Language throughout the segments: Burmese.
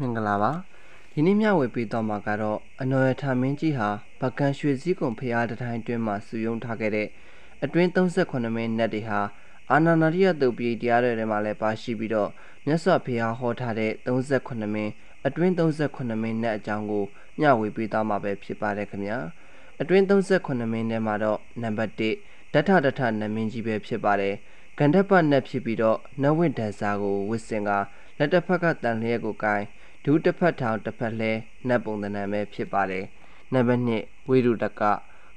မင်္ဂလာပါဒီနေ့မျှဝေပေးတော့မှာကတော့အနော်ရထမင်းကြီးဟာဗကန်ရွှေစည်းကုံဖရားတတိုင်းတွင်းမှာစုယုံထားခဲ့တဲ့အတွင်း38မိနစ်တွေဟာအာနာနာရိယတုပ်ပိတရားတွေထဲမှာလည်းပါရှိပြီးတော့မြတ်စွာဘုရားဟောထားတဲ့38မိနစ်အတွင်း38မိနစ်အကြောင်းကိုမျှဝေပေးသွားမှာပဲဖြစ်ပါတယ်ခင်ဗျာအတွင်း38မိနစ်မှာတော့နံပါတ်1ဒဋ္ဌဒဋ္ဌနမင်းကြီးပဲဖြစ်ပါတယ်ကန္ဓပနက်ဖြစ်ပြီးတော့နဝိဒ္ဒစာကိုဝစ်စင်ကလက်တစ်ဖက်ကတန်လျက်ကိုကိုင်းဒူးတစ်ဖက်ထောင်တစ်ဖက်လဲနတ်ပုံသဏ္ဍာန်ပဲဖြစ်ပါတယ်နံပါတ်1ဝိရုတက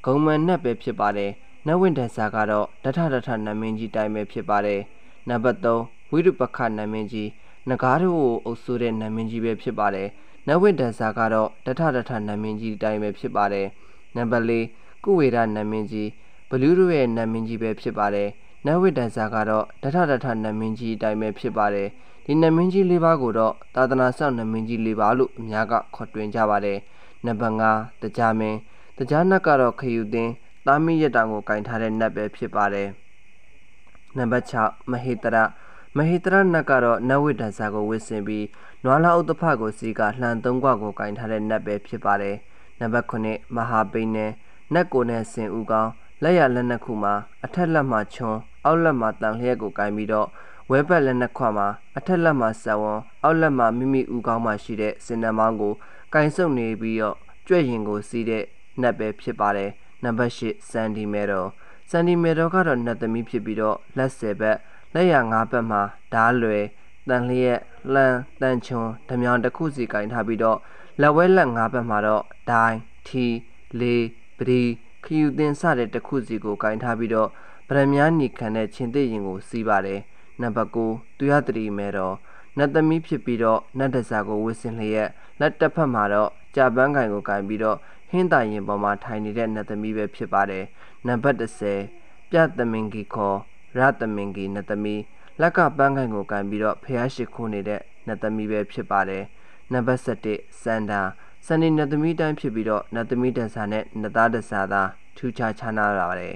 ဂုံမန်နတ်ပဲဖြစ်ပါတယ်နတ်ဝင်တန်စာကတော့တထတထနမင်းကြီးတိုင်းပဲဖြစ်ပါတယ်နံပါတ်3ဝိရုပခနမင်းကြီးငကားတို့ကိုအုပ်စိုးတဲ့နမင်းကြီးပဲဖြစ်ပါတယ်နတ်ဝင်တန်စာကတော့တထတထနမင်းကြီးတိုင်းပဲဖြစ်ပါတယ်နံပါတ်4ကုဝေရနမင်းကြီးဘလူးတို့ရဲ့နမင်းကြီးပဲဖြစ်ပါတယ်နတ်ဝိတ္တန်စာကတော့တထတထနမင်းကြီးအတိုင်းပဲဖြစ်ပါတယ်ဒီနမင်းကြီး၄ပါးကိုတော့သာသနာဆောင်နမင်းကြီး၄ပါးလို့အများကခေါ်တွင်ကြပါတယ်နံပါတ်5တကြမင်းတကြနတ်ကတော့ခယူသင်းသားမီးရတံကိုကင်ထားတဲ့နတ်ပဲဖြစ်ပါတယ်နံပါတ်6မဟေတရမဟေတရနတ်ကတော့နတ်ဝိတ္တန်စာကိုဝစ်ဆင်ပြီးနွားလာဥတဖကိုစီကလှန်သုံးခွကိုကင်ထားတဲ့နတ်ပဲဖြစ်ပါတယ်နံပါတ်9မဟာပိန်နဲ့နတ်ကိုနဲ့ဆင်ဦးကောင်းလက်ရလက်နှစ်ခုမှာ အထက်လက်မှာချွန်းအောက်လက်မှာတန်လျက်ကိုကင်ပြီးတော့ဝဲဘက်လက်နှစ်ခွမှာအထက်လက်မှာဆံဝန်အောက်လက်မှာမိမိဥကောင်းမှာရှိတဲ့စင်နံမောင်းကိုကင်ဆုပ်နေပြီးတော့ကြွက်ရင်ကိုစီးတဲ့နတ်ပဲဖြစ်ပါတယ်နံပါတ်8စန်ဒီမဲတော်စန်ဒီမဲတော်ကတော့နတ်သမီးဖြစ်ပြီးတော့လက်ဆယ်ဘက်လက်ရငါးဘက်မှာဓားလွယ်တန်လျက်လှန်တန်ချွန်ဓမြောင်တစ်ခုစီကင်ထားပြီးတော့လက်ဝဲလက်ငါးဘက်မှာတော့ဒိုင်းထီလေးပဒီခယူတင်စတဲ့တစ်ခုစီကိုကင်ထားပြီးတော့ပရမညာနီခံတဲ့ချင်းသိရင်ကိုစီးပါတယ်နံပါတ်9သူရတရီမဲတော်နတ်သမီးဖြစ်ပြီးတော့နတ်တစားကိုဝစ်စင်လျက်လက်တစ်ဖက်မှာတော့ကြာပန်းကင်ကိုကင်ပြီးတော့ဟင်းတာရင်ပေါ်မှာထိုင်နေတဲ့နတ်သမီးပဲဖြစ်ပါတယ်နံပါတ်10ပြသမင်ကြီးခေါ်ရသမင်ကြီးနတ်သမီးလက်ကပန်းကင်ကိုကင်ပြီးတော့ဖျားရှိခိုးနေတဲ့နတ်သမီးပဲဖြစ်ပါတယ်နံပါတ်17စန္ဒာစန္ဒီနတ်သမီးတိုင်းဖြစ်ပြီးတော့နတ်သမီးတန်ဆာနဲ့နတ်သားတန်ဆာသာထူးခြားခြားနာပါတယ်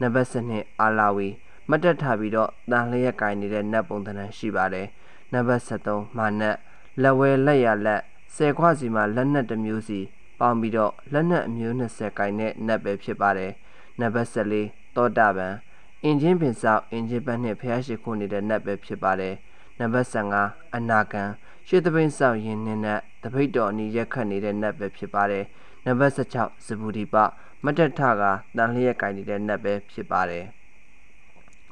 နံပါတ်7အာလာဝီမတက်ထားပြီးတော့တန်လျက်ကင်နေတဲ့နတ်ပုံသဏ္ဍာန်ရှိပါတယ်နံပါတ်73မာနတ်လက်ဝဲလက်ရလက်ဆယ်ခွစီမှာလက်နက်တစ်မျိုးစီ ပေါင်းပြီးတော့လက်နက်အမျိုး20ကိုင်နဲ့နက်ပဲဖြစ်ပါတယ်နံပါတ်14သောတာပန်အင်ဂျင်ပင်ဆောက်အင်ဂျင်ပတ်နဲ့ဖျားရှိခိုးနေတဲ့နက်ပဲဖြစ်ပါတယ်နံပါတ်15အနာကံရှေ့သပိန်ဆောက်ရင်နဲ့တပိတ်တော်အနီးရက်ခတ်နေတဲ့နက်ပဲဖြစ်ပါတယ်။နံပါတ်16ဇဘူဒီပမတ္တထကတန်လျက်ကင်နေတဲ့နတ်ပဲဖြစ်ပါတယ်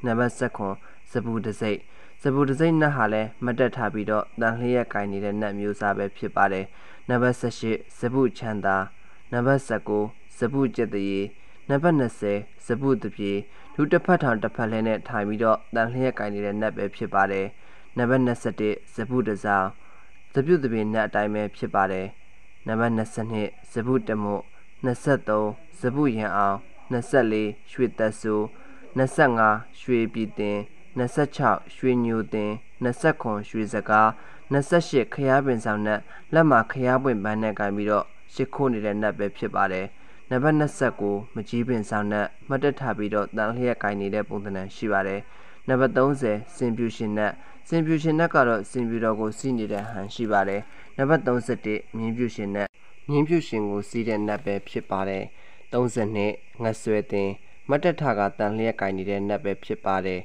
နံပါတ်19ဇဘူဒစိတ်ဇဘူဒစိတ်နတ်ဟာလည်းမတက်ထားပြီးတော့တန်လျက်ကင်နေတဲ့နတ်မျိုးစားပဲဖြစ်ပါတယ်နံပါတ်18ဇဘူချန်တာနံပါတ်19ဇဘူจิตရေနံပါတ်20ဇဘူတပြေလူတစ်ဖက်ထောင်တစ်ဖက်လဲနဲ့ထိုင်ပြီးတော့တန်လျက်ကင်နေတဲ့နတ်ပဲဖြစ်ပါတယ်နံပါတ်21ဇဘူတစားဇဘူတပြေနတ်အတိုင်းပဲဖြစ်ပါတယ်နံပါတ်22ဇပုတမု23ဇပုရန်အောင်24ရွှေသက်ဆူ25ရွှေပြည်တင်26ရွှေညိုတင်29ရွှေစကား28ခရီးပင်ဆောင်နဲ့လက်မှာခရီးပွင့်ပန်းနဲ့ကန်ပြီးတော့ရှစ်ခိုးနေတဲ့နတ်ပဲဖြစ်ပါတယ်နံပါတ်29မကြီးပင်ဆောင်နဲ့မှတ်တက်ထားပြီးတော့တန်လျက်ကင်နေတဲ့ပုံသဏ္ဍာန်ရှိပါတယ်နံပါတ်30စင်ပြူရှင်နတ်စင်ပြူရှင်နတ်ကတော့စင်ပြူတော်ကိုစီးနေတဲ့ဟန်ရှိပါတယ်နံပါတ်31မြင်းပြူရှင်နတ်မြင်းပြူရှင်ကိုစီးတဲ့နတ်ပဲဖြစ်ပါတယ်32ငဆွဲတင် မတ်တထကတန်လျက်ကင်နေတဲ့နတ်ပဲဖြစ်ပါတယ်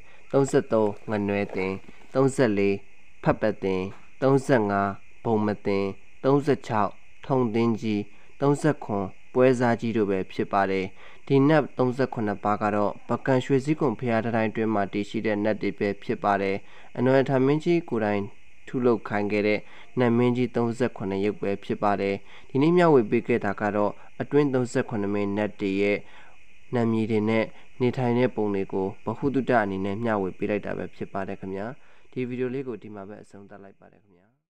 33ငနွဲတင်34ဖတ်ပတင်35ဘုံမတင်36ထုံတင်းကြီး39ပွဲစားကြီးတို့ပဲဖြစ်ပါတယ်။ဒီ NAP 38ပါးကတော့ပကံရွှေစည်းကုံဖရာတိုင်းတွင်မှတည်ရှိတဲ့ NAP တွေပဲဖြစ်ပါတယ်။အနွယ်ထမင်းကြီးကိုယ်တိုင်ထုလုပ်ခိုင်းခဲ့တဲ့နတ်မင်းကြီး38ရုပ်ပဲဖြစ်ပါတယ်။ဒီနေ့မျှဝေပေးခဲ့တာကတော့အတွင်း38မင်းနတ်တွေရဲ့နတ်မြည်တွေနဲ့နေထိုင်တဲ့ပုံတွေကိုဗဟုသုတအနေနဲ့မျှဝေပေးလိုက်တာပဲဖြစ်ပါတယ်ခင်ဗျာ။ဒီဗီဒီယိုလေးကိုဒီမှာပဲအဆုံးသတ်လိုက်ပါတယ်ခင်ဗျာ။